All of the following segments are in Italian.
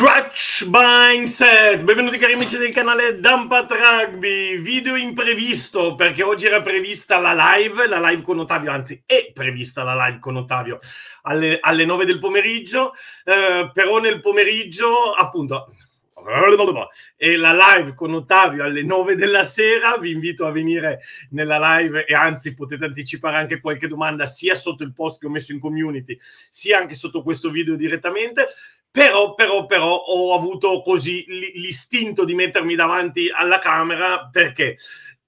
Scratch Mindset, benvenuti cari amici del canale Dampat Rugby, video imprevisto perché oggi era prevista la live, la live con Ottavio, anzi è prevista la live con Ottavio alle, alle 9 del pomeriggio, eh, però nel pomeriggio appunto e la live con Ottavio alle 9 della sera. Vi invito a venire nella live e anzi potete anticipare anche qualche domanda sia sotto il post che ho messo in community, sia anche sotto questo video direttamente. Però, però, però ho avuto così l'istinto di mettermi davanti alla camera perché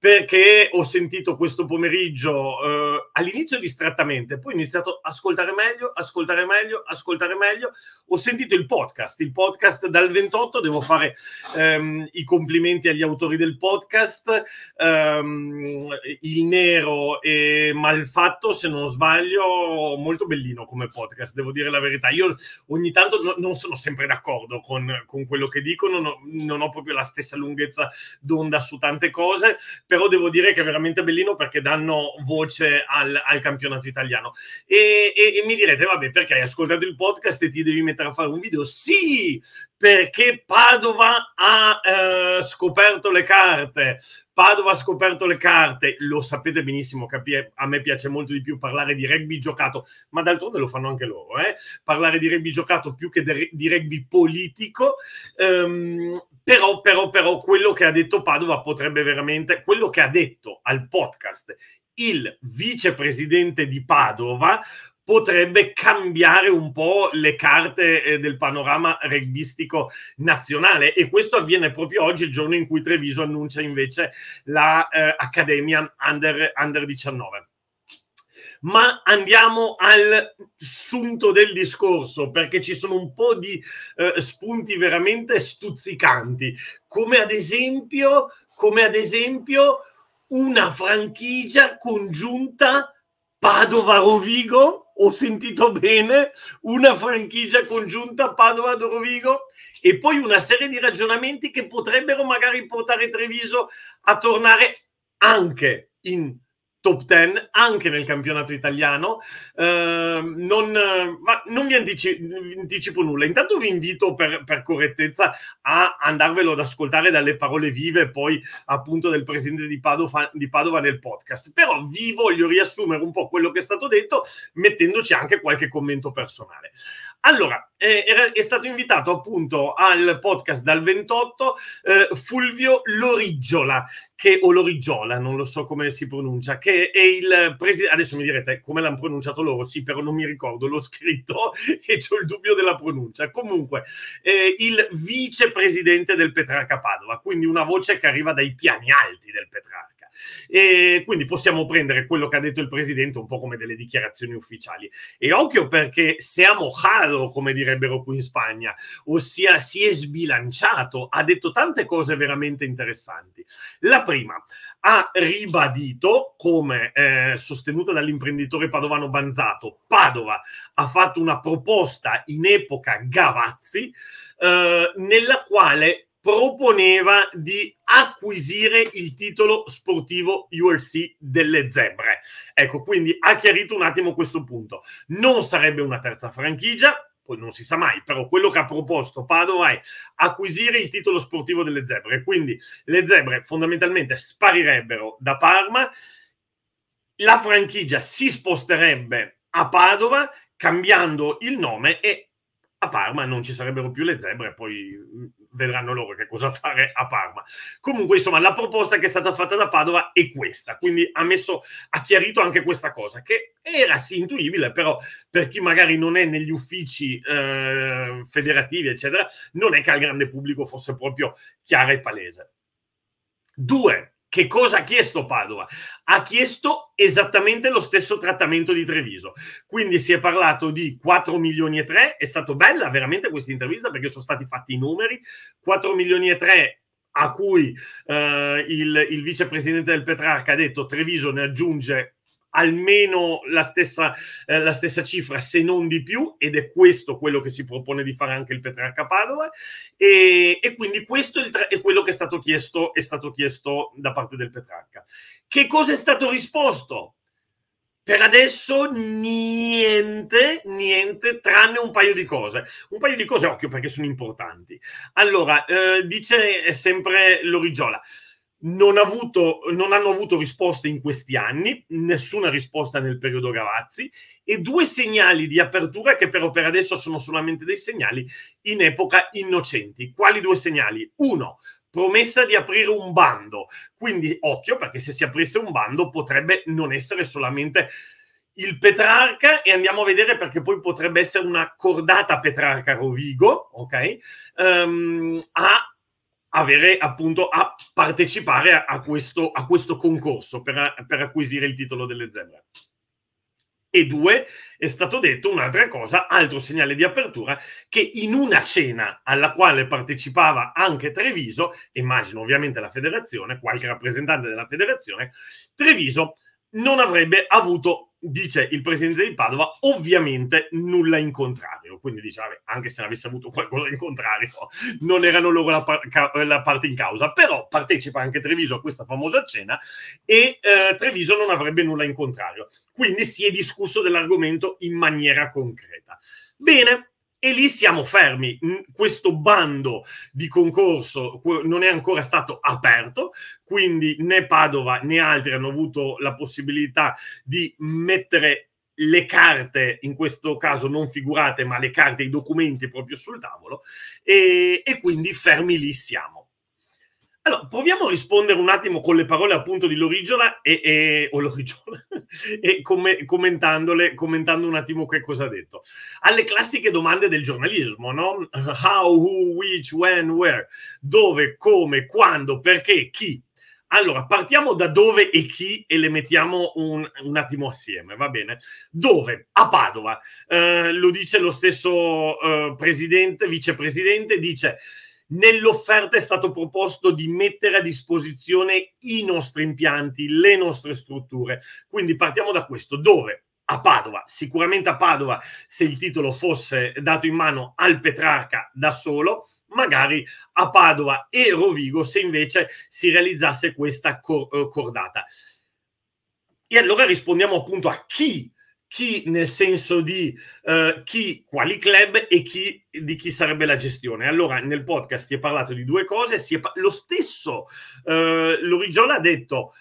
perché ho sentito questo pomeriggio eh, all'inizio distrattamente, poi ho iniziato a ascoltare meglio, ascoltare meglio, ascoltare meglio. Ho sentito il podcast, il podcast dal 28, devo fare ehm, i complimenti agli autori del podcast, ehm, il nero e malfatto, se non sbaglio, molto bellino come podcast, devo dire la verità. Io ogni tanto no, non sono sempre d'accordo con, con quello che dicono, non non ho proprio la stessa lunghezza d'onda su tante cose però devo dire che è veramente bellino perché danno voce al, al campionato italiano. E, e, e mi direte, vabbè, perché hai ascoltato il podcast e ti devi mettere a fare un video? Sì, perché Padova ha eh, scoperto le carte. Padova ha scoperto le carte, lo sapete benissimo, capì, a me piace molto di più parlare di rugby giocato, ma d'altronde lo fanno anche loro, eh? parlare di rugby giocato più che di rugby politico, um, però, però, però quello che ha detto Padova potrebbe veramente, quello che ha detto al podcast il vicepresidente di Padova potrebbe cambiare un po' le carte eh, del panorama rugbyistico nazionale e questo avviene proprio oggi, il giorno in cui Treviso annuncia invece l'Accademia la, eh, Under, Under 19 ma andiamo al sunto del discorso perché ci sono un po' di eh, spunti veramente stuzzicanti, come ad esempio, come ad esempio una franchigia congiunta Padova-Rovigo ho sentito bene, una franchigia congiunta Padova-Dorovigo e poi una serie di ragionamenti che potrebbero magari portare Treviso a tornare anche in top 10 anche nel campionato italiano. Eh, non, ma non vi, anticipo, anticipo nulla. Intanto vi invito per, per, correttezza a andarvelo ad ascoltare dalle parole vive poi appunto del presidente di Padova, di Padova nel podcast. Però vi voglio riassumere un po' quello che è stato detto mettendoci anche qualche commento personale. Allora, eh, era, è stato invitato appunto al podcast dal 28 eh, Fulvio Loriggiola, che, o Loriggiola, non lo so come si pronuncia, che è il presidente, adesso mi direte come l'hanno pronunciato loro, sì, però non mi ricordo, l'ho scritto e ho il dubbio della pronuncia. Comunque, eh, il vicepresidente del Petrarca Padova, quindi una voce che arriva dai piani alti del Petrarca. E quindi possiamo prendere quello che ha detto il presidente un po' come delle dichiarazioni ufficiali. E occhio perché siamo jalo, come direbbero qui in Spagna, ossia si è sbilanciato, ha detto tante cose veramente interessanti. La prima, ha ribadito, come eh, sostenuta dall'imprenditore padovano Banzato, Padova ha fatto una proposta in epoca Gavazzi, eh, nella quale proponeva di acquisire il titolo sportivo UFC delle zebre. Ecco, quindi ha chiarito un attimo questo punto. Non sarebbe una terza franchigia, poi non si sa mai, però quello che ha proposto Padova è acquisire il titolo sportivo delle zebre. Quindi le zebre fondamentalmente sparirebbero da Parma, la franchigia si sposterebbe a Padova cambiando il nome e a Parma non ci sarebbero più le zebre, poi vedranno loro che cosa fare a Parma. Comunque, insomma, la proposta che è stata fatta da Padova è questa, quindi ha, messo, ha chiarito anche questa cosa, che era sì intuibile, però per chi magari non è negli uffici eh, federativi, eccetera, non è che al grande pubblico fosse proprio chiara e palese. Due, che cosa ha chiesto Padova? Ha chiesto esattamente lo stesso trattamento di Treviso. Quindi si è parlato di 4 milioni e 3, è stata bella veramente questa intervista perché sono stati fatti i numeri, 4 milioni e 3 a cui eh, il, il vicepresidente del Petrarca ha detto Treviso ne aggiunge almeno la stessa, eh, la stessa, cifra, se non di più, ed è questo quello che si propone di fare anche il Petrarca Padova. E, e quindi questo è, tra- è, quello che è stato, chiesto, è stato chiesto da parte del Petrarca. Che cosa è stato risposto? Per adesso niente, niente, tranne un paio di cose. Un paio di cose, occhio, perché sono importanti. Allora, eh, dice sempre Lorigiola non, avuto, non, hanno avuto risposte in questi anni, nessuna risposta nel periodo Gavazzi, e due segnali di apertura che però per adesso sono solamente dei segnali in epoca innocenti. Quali due segnali? Uno, promessa di aprire un bando, quindi occhio perché se si aprisse un bando potrebbe non essere solamente il Petrarca e andiamo a vedere perché poi potrebbe essere una cordata Petrarca Rovigo, ok? Um, a avere appunto a partecipare a, questo, a questo, concorso per, per acquisire il titolo delle zebre. E due, è stato detto un'altra cosa, altro segnale di apertura, che in una cena alla quale partecipava anche Treviso, immagino ovviamente la federazione, qualche rappresentante della federazione, Treviso non avrebbe avuto dice il presidente di Padova, ovviamente nulla in contrario. Quindi dice, vabbè, anche se avesse avuto qualcosa in contrario, non erano loro la, par- la parte in causa. Però partecipa anche Treviso a questa famosa cena e eh, Treviso non avrebbe nulla in contrario. Quindi si è discusso dell'argomento in maniera concreta. Bene, e lì siamo fermi. Questo bando di concorso non è ancora stato aperto, quindi né Padova né altri hanno avuto la possibilità di mettere le carte, in questo caso non figurate, ma le carte, i documenti proprio sul tavolo, e, e quindi fermi lì siamo. Allora, proviamo a rispondere un attimo con le parole appunto di Lorigiola e, e, o Lorigiola, e come, commentandole, commentando un attimo che cosa ha detto. Alle classiche domande del giornalismo, no? How, who, which, when, where, dove, come, quando, perché, chi. Allora, partiamo da dove e chi e le mettiamo un, un attimo assieme, va bene? Dove? A Padova. Eh, lo dice lo stesso eh, presidente, vicepresidente, dice Nell'offerta è stato proposto di mettere a disposizione i nostri impianti, le nostre strutture. Quindi partiamo da questo, dove a Padova. Sicuramente a Padova, se il titolo fosse dato in mano al Petrarca da solo, magari a Padova e Rovigo, se invece si realizzasse questa eh, cordata. E allora rispondiamo appunto a chi chi nel senso di eh, chi, quali club e chi, di chi sarebbe la gestione. Allora, nel podcast si è parlato di due cose, pa- lo stesso eh, Lorigiola ha detto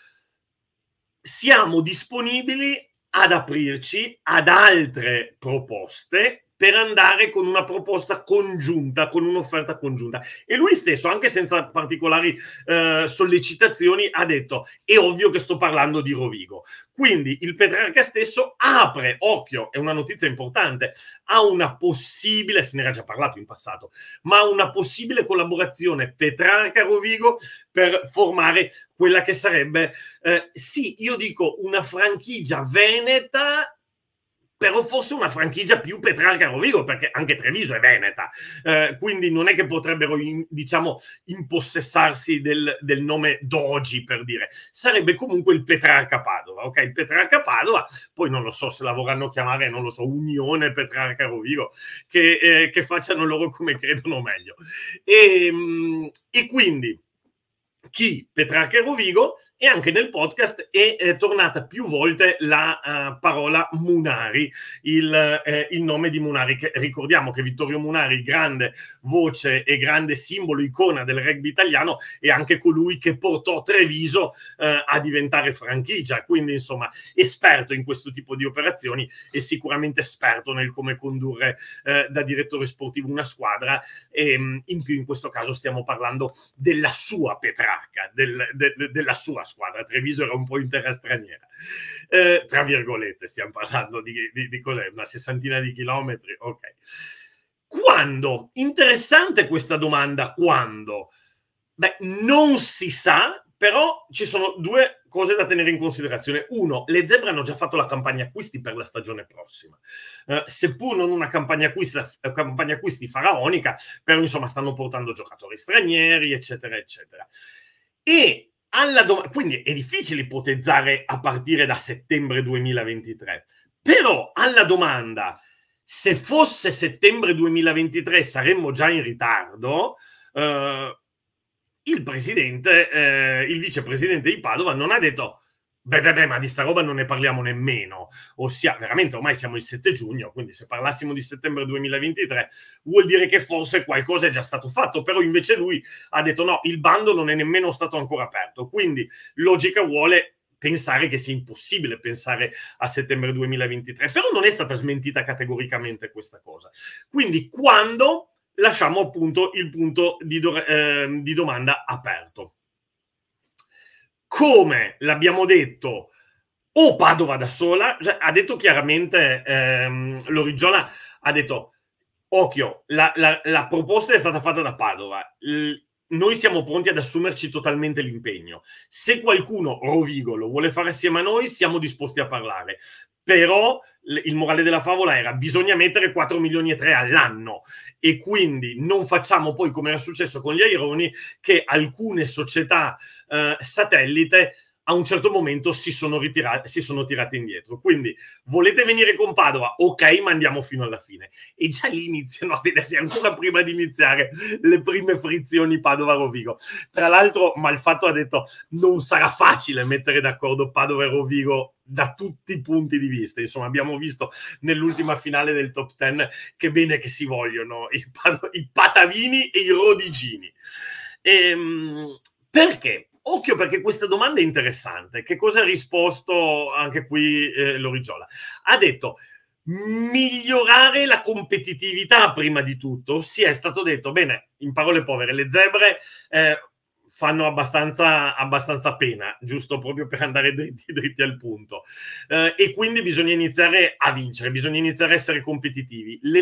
siamo disponibili ad aprirci ad altre proposte per andare con una proposta congiunta, con un'offerta congiunta. E lui stesso, anche senza particolari eh, sollecitazioni, ha detto: è ovvio che sto parlando di Rovigo. Quindi il Petrarca stesso apre, occhio, è una notizia importante, a una possibile, se ne era già parlato in passato, ma una possibile collaborazione Petrarca-Rovigo per formare quella che sarebbe, eh, sì, io dico una franchigia veneta però forse una franchigia più Petrarca e Rovigo, perché anche Treviso è veneta, eh, quindi non è che potrebbero, in, diciamo, impossessarsi del, del, nome Dogi, per dire. Sarebbe comunque il Petrarca Padova, ok? Il Petrarca Padova, poi non lo so se la vorranno chiamare, non lo so, Unione Petrarca e Rovigo, che, eh, che facciano loro come credono meglio. E, ehm, e quindi chi Petrarca e Rovigo e anche nel podcast è, è tornata più volte la uh, parola Munari, il, eh, il, nome di Munari. Che ricordiamo che Vittorio Munari, grande voce e grande simbolo, icona del rugby italiano, è anche colui che portò Treviso eh, a diventare franchigia, quindi insomma esperto in questo tipo di operazioni e sicuramente esperto nel come condurre eh, da direttore sportivo una squadra e ehm, in più in questo caso stiamo parlando della sua Petrarca baracca del, de, de, della sua squadra. Treviso era un po' in terra straniera. Eh, tra virgolette, stiamo parlando di, di, di cos'è? Una sessantina di chilometri. Ok. Quando? Interessante questa domanda. Quando? Beh, non si sa però ci sono due cose da tenere in considerazione. Uno, le zebre hanno già fatto la campagna acquisti per la stagione prossima. Eh, seppur non una campagna acquisti, eh, campagna acquisti faraonica, però insomma stanno portando giocatori stranieri, eccetera, eccetera. E alla dom- quindi è difficile ipotizzare a partire da settembre 2023. Però alla domanda, se fosse settembre 2023 saremmo già in ritardo, eh, il presidente, eh, il vicepresidente di Padova non ha detto beh, beh, beh, ma di sta roba non ne parliamo nemmeno. Ossia, veramente ormai siamo il 7 giugno, quindi se parlassimo di settembre 2023 vuol dire che forse qualcosa è già stato fatto, però invece lui ha detto no, il bando non è nemmeno stato ancora aperto. Quindi logica vuole pensare che sia impossibile pensare a settembre 2023, però non è stata smentita categoricamente questa cosa. Quindi quando lasciamo appunto il punto di, do- eh, di domanda aperto. Come l'abbiamo detto, o Padova da sola, cioè, ha detto chiaramente ehm, Lorigiola, ha detto, occhio, la, la, la, proposta è stata fatta da Padova, L- noi siamo pronti ad assumerci totalmente l'impegno. Se qualcuno, Rovigo, lo vuole fare assieme a noi, siamo disposti a parlare però il morale della favola era bisogna mettere 4 milioni e 3 all'anno e quindi non facciamo poi come era successo con gli aironi che alcune società eh, satellite a un certo momento si sono, ritirati, si sono tirati indietro. Quindi volete venire con Padova? Ok, ma andiamo fino alla fine. E già lì iniziano a vedersi ancora prima di iniziare le prime frizioni Padova-Rovigo. Tra l'altro Malfatto ha detto non sarà facile mettere d'accordo Padova e Rovigo da tutti i punti di vista. Insomma, abbiamo visto nell'ultima finale del top ten che bene che si vogliono i, i patavini e i rodigini. E, ehm, perché? Occhio perché questa domanda è interessante. Che cosa ha risposto anche qui eh, Lorigiola? Ha detto migliorare la competitività prima di tutto, ossia è stato detto, bene, in parole povere, le zebre eh, fanno abbastanza, abbastanza, pena, giusto proprio per andare dritti, dritti al punto. Eh, e quindi bisogna iniziare a vincere, bisogna iniziare a essere competitivi. la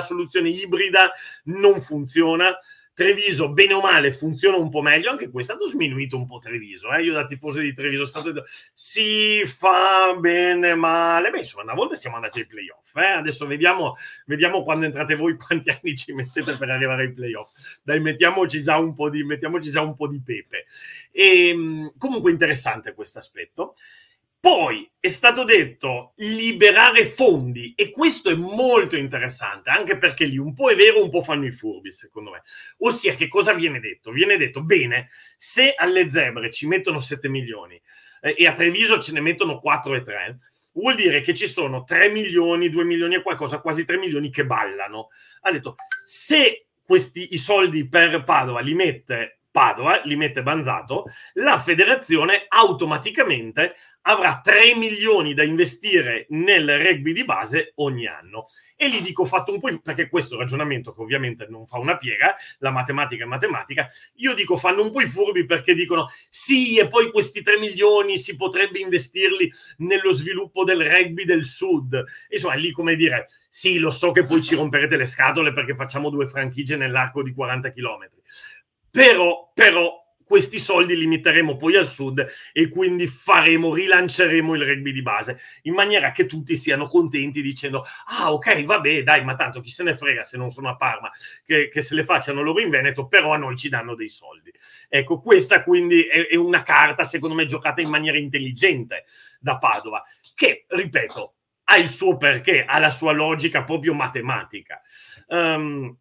soluzione ibrida non funziona. Treviso, bene o male, funziona un po' meglio. Anche qui è stato sminuito un po' Treviso. Eh? Io da tifoso di Treviso stato detto, si fa bene o male. Beh, insomma, una volta siamo andati ai playoff. Eh? Adesso vediamo, vediamo, quando entrate voi quanti anni ci mettete per arrivare ai playoff. Dai, mettiamoci già un po' di, già un po di pepe. E, ehm, comunque interessante questo aspetto. Poi è stato detto liberare fondi e questo è molto interessante, anche perché lì un po' è vero, un po' fanno i furbi, secondo me. Ossia, che cosa viene detto? Viene detto, bene, se alle zebre ci mettono 7 milioni eh, e a Treviso ce ne mettono 4 e 3, vuol dire che ci sono 3 milioni, 2 milioni e qualcosa, quasi 3 milioni che ballano. Ha detto, se questi, i soldi per Padova li mette Padova, li mette Banzato, la federazione automaticamente avrà 3 milioni da investire nel rugby di base ogni anno. E gli dico fatto un po', perché questo ragionamento che ovviamente non fa una piega, la matematica è matematica, io dico fanno un po' i furbi perché dicono sì, e poi questi 3 milioni si potrebbe investirli nello sviluppo del rugby del sud. Insomma, lì come dire, sì, lo so che poi ci romperete le scatole perché facciamo due franchigie nell'arco di 40 chilometri però, però questi soldi li metteremo poi al sud e quindi faremo, rilanceremo il rugby di base in maniera che tutti siano contenti dicendo ah ok vabbè dai ma tanto chi se ne frega se non sono a Parma che, che se le facciano loro in Veneto però a noi ci danno dei soldi ecco questa quindi è, è una carta secondo me giocata in maniera intelligente da Padova che ripeto ha il suo perché ha la sua logica proprio matematica um,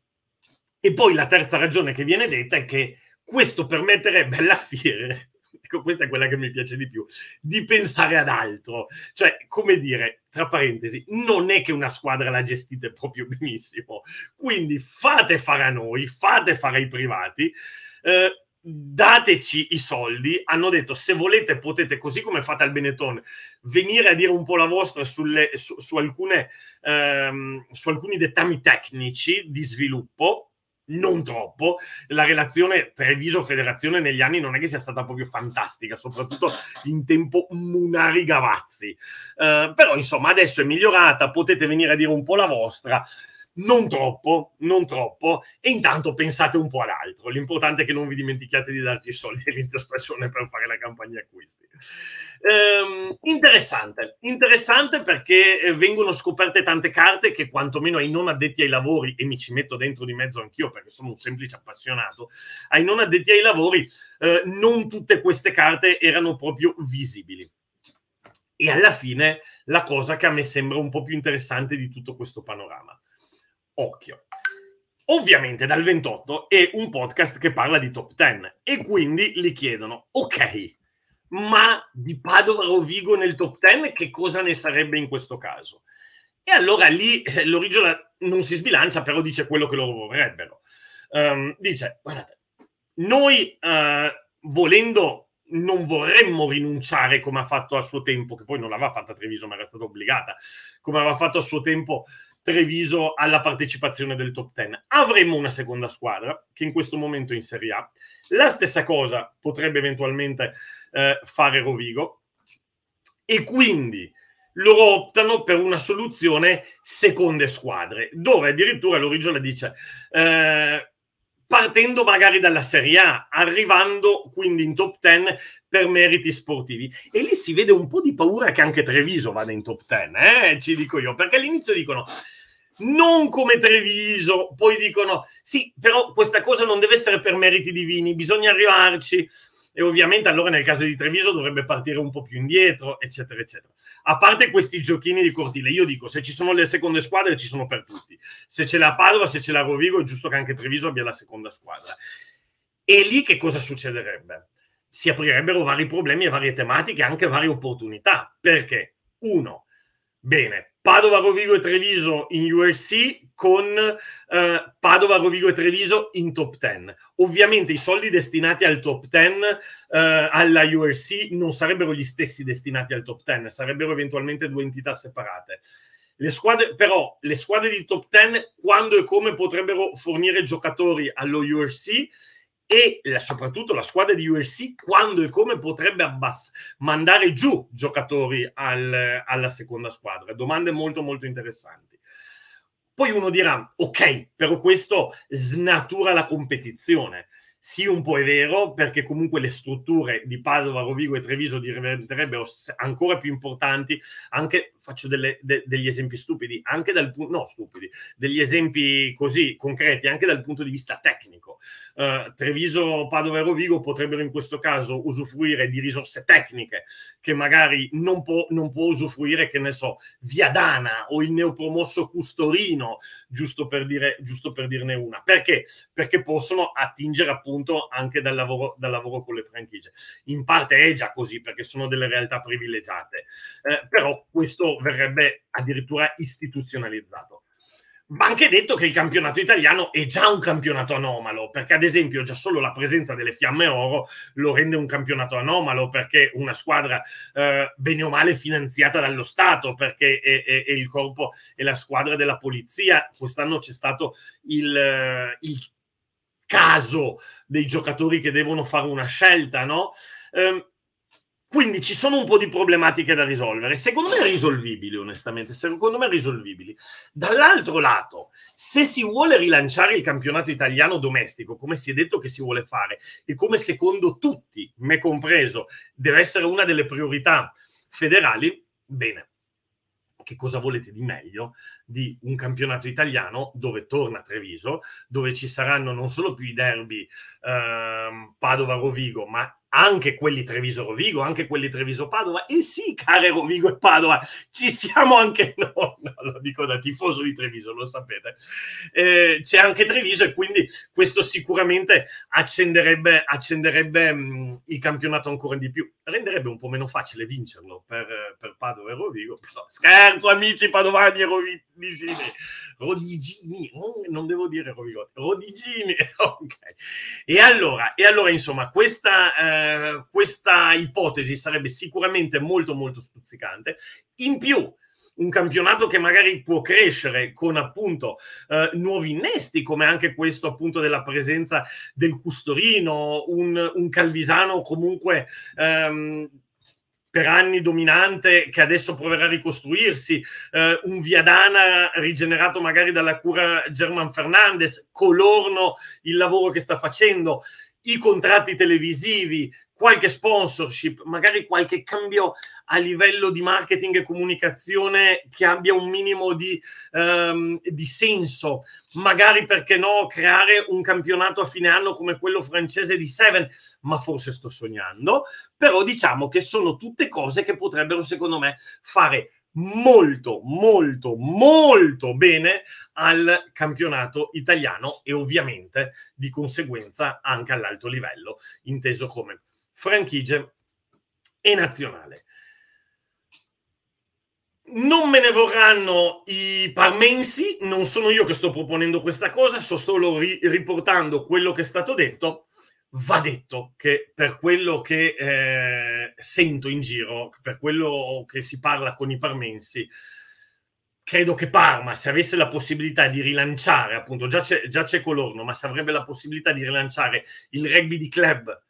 e poi la terza ragione che viene detta è che questo permetterebbe alla Fiere, ecco questa è quella che mi piace di più, di pensare ad altro. Cioè, come dire, tra parentesi, non è che una squadra la gestite proprio benissimo. Quindi fate fare a noi, fate fare ai privati. Eh, dateci i soldi. Hanno detto: se volete, potete, così come fate al Benetton, venire a dire un po' la vostra sulle, su, su, alcune, ehm, su alcuni dettami tecnici di sviluppo non troppo. La relazione Treviso-Federazione negli anni non è che sia stata proprio fantastica, soprattutto in tempo Munari Gavazzi. Eh, però, insomma, adesso è migliorata, potete venire a dire un po' la vostra non troppo, non troppo, e intanto pensate un po' all'altro. L'importante è che non vi dimentichiate di dargli i soldi all'inizio stagione per fare la campagna acquisti. Ehm, interessante, interessante perché eh, vengono scoperte tante carte che quantomeno ai non addetti ai lavori, e mi ci metto dentro di mezzo anch'io perché sono un semplice appassionato, ai non addetti ai lavori eh, non tutte queste carte erano proprio visibili. E alla fine la cosa che a me sembra un po' più interessante di tutto questo panorama occhio. Ovviamente dal 28 è un podcast che parla di top 10 e quindi gli chiedono, ok, ma di Padova Rovigo nel top 10 che cosa ne sarebbe in questo caso? E allora lì eh, l'origine non si sbilancia, però dice quello che loro vorrebbero. Um, dice, guardate, noi eh, volendo non vorremmo rinunciare come ha fatto a suo tempo, che poi non l'aveva fatta Treviso ma era stata obbligata, come aveva fatto a suo tempo Treviso alla partecipazione del top 10. Avremo una seconda squadra che in questo momento è in Serie A. La stessa cosa potrebbe eventualmente eh, fare Rovigo e quindi loro optano per una soluzione seconde squadre, dove addirittura l'Origiola dice eh, partendo magari dalla Serie A, arrivando quindi in top 10 per meriti sportivi. E lì si vede un po' di paura che anche Treviso vada in top 10, eh? ci dico io, perché all'inizio dicono non come Treviso, poi dicono sì, però questa cosa non deve essere per meriti divini, bisogna arrivarci e ovviamente allora nel caso di Treviso dovrebbe partire un po' più indietro, eccetera, eccetera. A parte questi giochini di cortile, io dico, se ci sono le seconde squadre ci sono per tutti. Se c'è la Padova, se c'è la Rovigo, è giusto che anche Treviso abbia la seconda squadra. E lì che cosa succederebbe? Si aprirebbero vari problemi e varie tematiche, anche varie opportunità. Perché? Uno, bene, Padova, Rovigo e Treviso in URC con eh, Padova, Rovigo e Treviso in top 10. Ovviamente i soldi destinati al top 10 eh, alla URC non sarebbero gli stessi destinati al top 10, sarebbero eventualmente due entità separate. Le squadre, però le squadre di top 10 quando e come potrebbero fornire giocatori allo URC e la, soprattutto la squadra di USC quando e come potrebbe abbass- mandare giù giocatori al, alla seconda squadra. Domande molto molto interessanti. Poi uno dirà, ok, però questo snatura la competizione. Sì, un po' è vero, perché comunque le strutture di Padova, Rovigo e Treviso diventerebbero ancora più importanti, anche faccio delle, de, degli esempi stupidi, anche dal punto, no stupidi, degli esempi così concreti, anche dal punto di vista tecnico. Uh, Treviso, Padova e Rovigo potrebbero in questo caso usufruire di risorse tecniche che magari non può, non può usufruire, che ne so, Viadana o il neopromosso Custorino, giusto per, dire, giusto per dirne una. Perché? Perché possono attingere appunto anche dal lavoro, dal lavoro con le franchigie. In parte è già così, perché sono delle realtà privilegiate. Eh, però questo verrebbe addirittura istituzionalizzato. Ma anche detto che il campionato italiano è già un campionato anomalo, perché ad esempio già solo la presenza delle Fiamme Oro lo rende un campionato anomalo, perché una squadra eh, bene o male finanziata dallo Stato, perché è, è, è il corpo e la squadra della polizia. Quest'anno c'è stato il, eh, il, caso dei giocatori che devono fare una scelta, no? Eh, quindi ci sono un po' di problematiche da risolvere. Secondo me risolvibili, onestamente. Secondo me risolvibili. Dall'altro lato, se si vuole rilanciare il campionato italiano domestico, come si è detto che si vuole fare, e come secondo tutti, me compreso, deve essere una delle priorità federali, bene che cosa volete di meglio di un campionato italiano dove torna Treviso, dove ci saranno non solo più i derby ehm, Padova-Rovigo, ma anche quelli Treviso-Rovigo, anche quelli Treviso-Padova. E sì, care Rovigo e Padova, ci siamo anche noi, no, lo dico da tifoso di Treviso, lo sapete. Eh, c'è anche Treviso e quindi questo sicuramente accenderebbe, accenderebbe mh, mm, il campionato ancora di più. Renderebbe un po' meno facile vincerlo per, per Padova e Rovigo. Però, scherzo amici padovani e rovigini, Rodigini, eh, non devo dire Rovigo, Rodigini. ok. E allora, e allora insomma, questa... Eh, eh, questa ipotesi sarebbe sicuramente molto molto stuzzicante. In più, un campionato che magari può crescere con appunto eh, nuovi innesti, come anche questo appunto della presenza del Custorino, un, un Calvisano comunque. Ehm, per anni dominante che adesso proverà a ricostruirsi, eh, un Viadana rigenerato magari dalla cura German Fernandez, Colorno il lavoro che sta facendo i contratti televisivi, qualche sponsorship, magari qualche cambio a livello di marketing e comunicazione che abbia un minimo di, um, di senso, magari perché no creare un campionato a fine anno come quello francese di Seven, ma forse sto sognando, però diciamo che sono tutte cose che potrebbero secondo me fare molto, molto, molto bene al campionato italiano e ovviamente di conseguenza anche all'alto livello, inteso come franchigie e nazionale. Non me ne vorranno i parmensi, non sono io che sto proponendo questa cosa, sto solo ri- riportando quello che è stato detto Va detto che per quello che eh, sento in giro, per quello che si parla con i parmensi, credo che Parma, se avesse la possibilità di rilanciare, appunto, già c'è, già c'è Colorno, ma se avrebbe la possibilità di rilanciare il rugby di club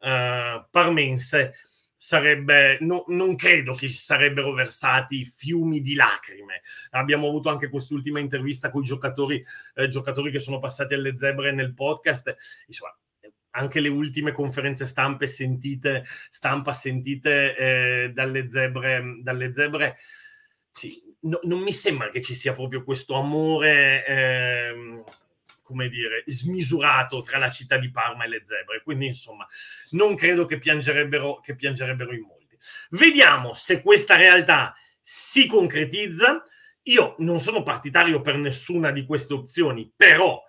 eh, parmense, sarebbe, no, non credo che si sarebbero versati fiumi di lacrime. Abbiamo avuto anche quest'ultima intervista con i giocatori, eh, giocatori che sono passati alle zebre nel podcast. Insomma, anche le ultime conferenze stampe sentite, stampa sentite eh, dalle zebre, dalle zebre sì, no, non mi sembra che ci sia proprio questo amore, eh, come dire, smisurato tra la città di Parma e le zebre. Quindi, insomma, non credo che piangerebbero, che piangerebbero in molti. Vediamo se questa realtà si concretizza. Io non sono partitario per nessuna di queste opzioni, però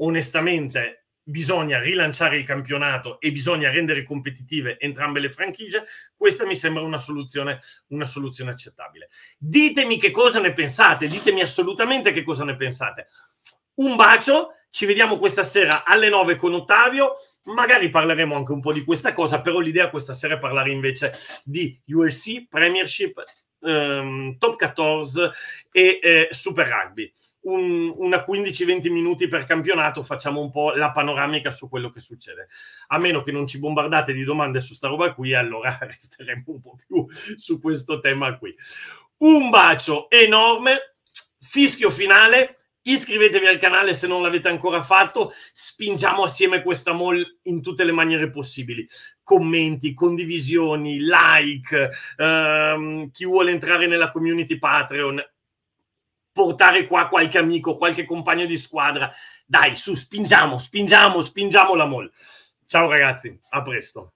onestamente bisogna rilanciare il campionato e bisogna rendere competitive entrambe le franchigie, questa mi sembra una soluzione, una soluzione accettabile. Ditemi che cosa ne pensate, ditemi assolutamente che cosa ne pensate. Un bacio, ci vediamo questa sera alle 9 con Ottavio. Magari parleremo anche un po' di questa cosa, però l'idea questa sera è parlare invece di UFC, Premiership, ehm, Top 14 e eh, Super Rugby un, una 15-20 minuti per campionato, facciamo un po' la panoramica su quello che succede. A meno che non ci bombardate di domande su sta roba qui, allora resteremo un po' più su questo tema qui. Un bacio enorme, fischio finale. Iscrivetevi al canale se non l'avete ancora fatto, spingiamo assieme questa mall in tutte le maniere possibili. Commenti, condivisioni, like, ehm, chi vuole entrare nella community Patreon, portare qua qualche amico, qualche compagno di squadra. Dai, su, spingiamo, spingiamo, spingiamo la mol. Ciao ragazzi, a presto.